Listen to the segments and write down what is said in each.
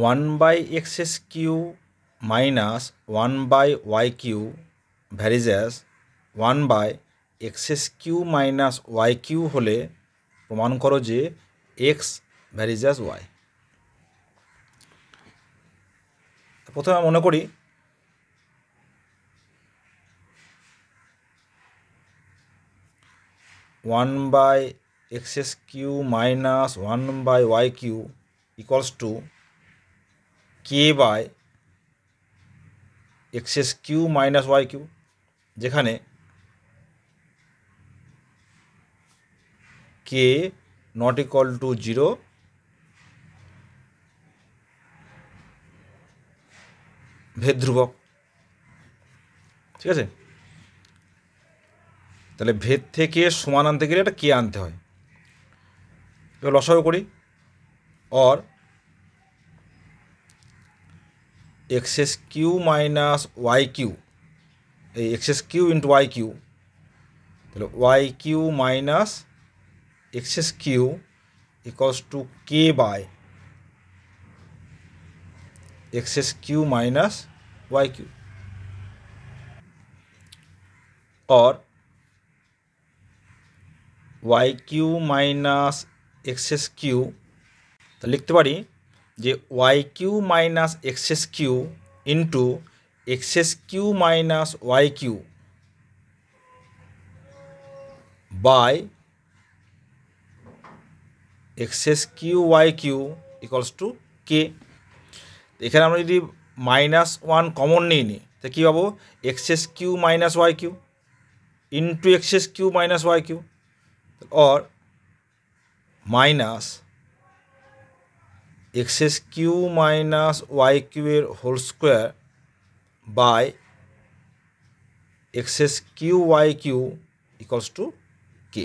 one by x's cube minus one by y cube varies as one by x's cube minus y cube হলে প্রমাণ করো যে x varies as Y প্রথমে মনে করি one by x's cube minus one by y cube equals to k by x's cube minus y cube যেখানে k not equal to zero ভেদ ঠিক আছে তাহলে ভেদ থেকে সমান আনতে গেলে একটা কে আনতে হয় এবার লসাও করি or x's cube minus y cube এই x's cube into y cube তাহলে y cube minus x's cube equals to k by x's cube minus y cube और y cube minus x's cube তা লিখতে পারি যে y cube minus x's cube into x's cube minus y cube by x's cube y cube equals to k এখানে আমরা যদি minus one common নিই তা কী পাবো x's cube minus y cube into x's cube minus y cube or minus x's cube minus y কিউয়ের whole square by x's cube y cube equals to k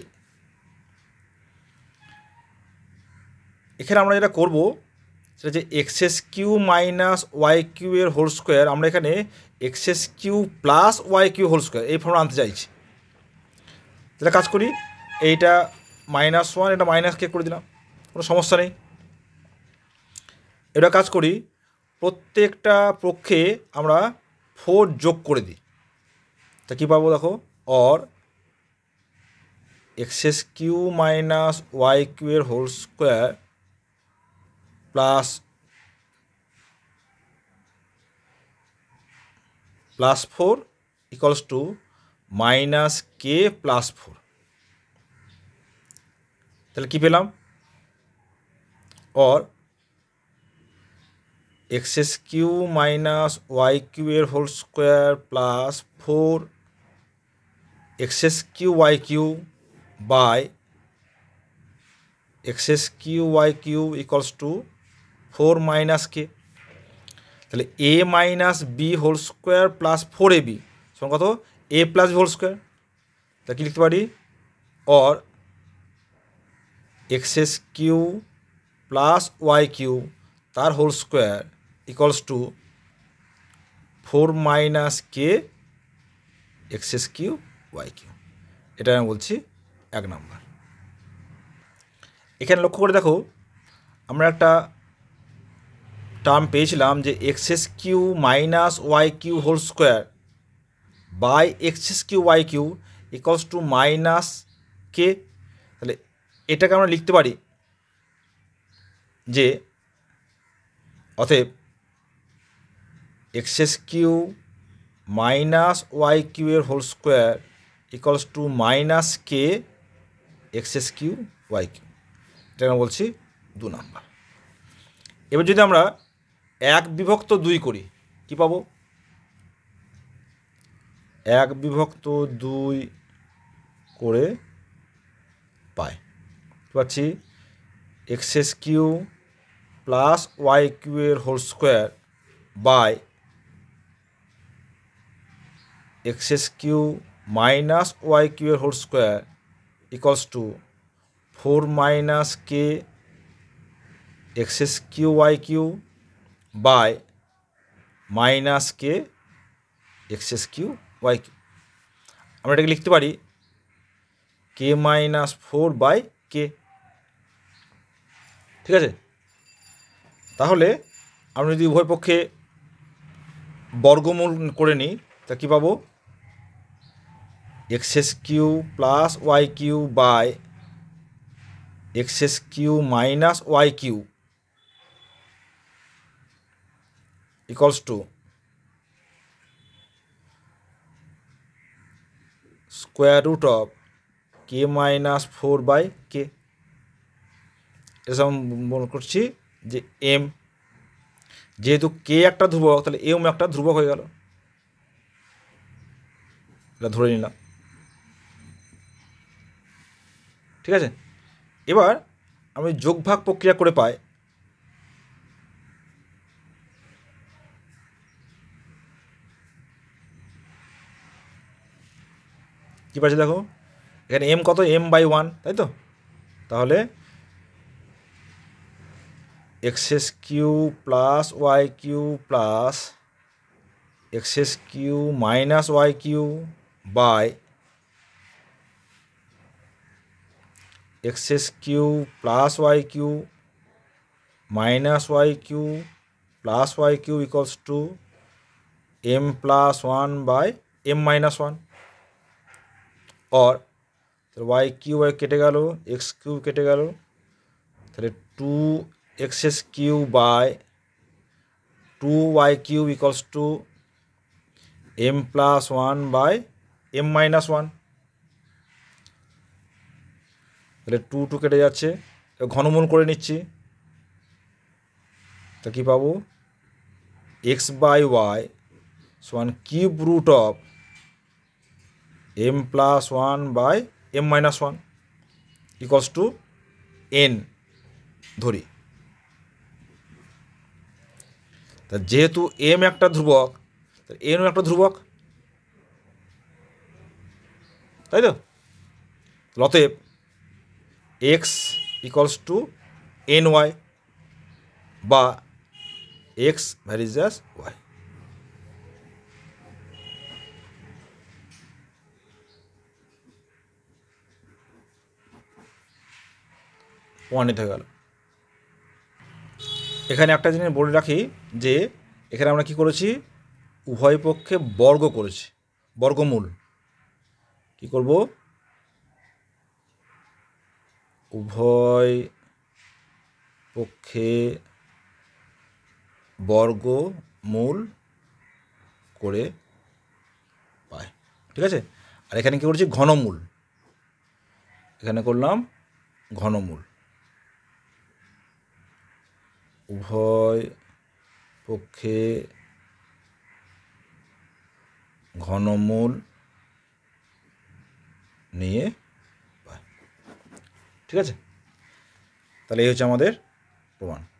এখানে আমরা যেটা করব সেটা যে x's cube minus y cube এর whole square আমরা এখানে x's cube plus y cube whole square এই ফর্মটা আনতে চাইছি তাহলে কাজ করি এইটা মাইনাস ওয়ান এটা মাইনাস কে করে দিলাম কোনো সমস্যা নেই এটা কাজ করি প্রত্যেকটা পক্ষে আমরা ফোর যোগ করে দিই তা কী পাবো দেখো or x's cube minus y কিউয়ের whole square plus plus four equals to minus k plus four তাহলে কী পেলাম or x^3 - y^3 ^2 + 4 x^3 y^3 / x^3 y^3 = 4 - k তাহলে a - b ^2 + 4ab সমান কত a + ^2 তাহলে কি লিখতে পারি और x^3 + y^3 তার whole square equals to four minus k x's cube y cube এটা আমি বলছি এক নাম্বার এখানে লক্ষ্য করে দেখো আমরা একটা টার্ম পেয়েছিলাম যে x's cube minus y cube whole square by x's cube y cube equals to minus k তাহলে এটাকে আমরা লিখতে পারি যে অতএব x's cube minus y cube এর whole square equals to minus k x's cube y cube এটা বলছি দু নাম্বার এবার যদি আমরা এক বিভক্ত দুই করি কি পাবো এক বিভক্ত দুই করে পায় পাচ্ছি x's cube plus y cube এর whole square by x's cube minus y কিউয়ের এর whole square equals to four minus k x's cube y cube by minus k x's cube y cube আমরা এটাকে লিখতে পারি k minus four by k ঠিক আছে তাহলে আমরা যদি উভয় পক্ষে বর্গমূল করে নিই তা কী পাবো x^3 + y^3 / x^3 - y^3 = square root of k - 4 / k এখন বল করছি যে m যেহেতু k একটা ধ্রুবক তাহলে a ও একটা ধ্রুবক হয়ে গেল এটা ধরে নিলাম ঠিক আছে এবার আমি যোগভাগ প্রক্রিয়া করে পাই কী পাচ্ছি দেখো এখানে এম কত এম বাই ওয়ান তাই তো তাহলে x's cube plus y cube plus x's cube minus y cube by x's स्क्यू plus y cube minus y cube plus y cube equals to m plus one by m minus one और y cube y केटे गल x cube केटे गल two x's स्क्यू by two y cube equals to m plus one by m minus one তাহলে two two কেটে যাচ্ছে ঘনমূল করে নিচ্ছি তা কী পাবো এক্স বাই ওয়াই সমান cube root of m plus one by m minus one equals to n ধরি তা যেহেতু এম একটা ধ্রুবক এনও একটা ধ্রুবক তাই তো অতএব x equals to n y বা এক্স ভ্যারিজাস ওয়াই প্রমাণিত হয়ে গেল এখানে একটা জিনিস বলে রাখি যে এখানে আমরা কি করেছি উভয় পক্ষে বর্গ করেছি বর্গমূল কি করবো উভয় পক্ষে বর্গমূল করে পায় ঠিক আছে আর এখানে কী করছি ঘনমূল এখানে করলাম ঘনমূল উভয় পক্ষে ঘনমূল নিয়ে ঠিক আছে তাহলে এই হচ্ছে আমাদের প্রমাণ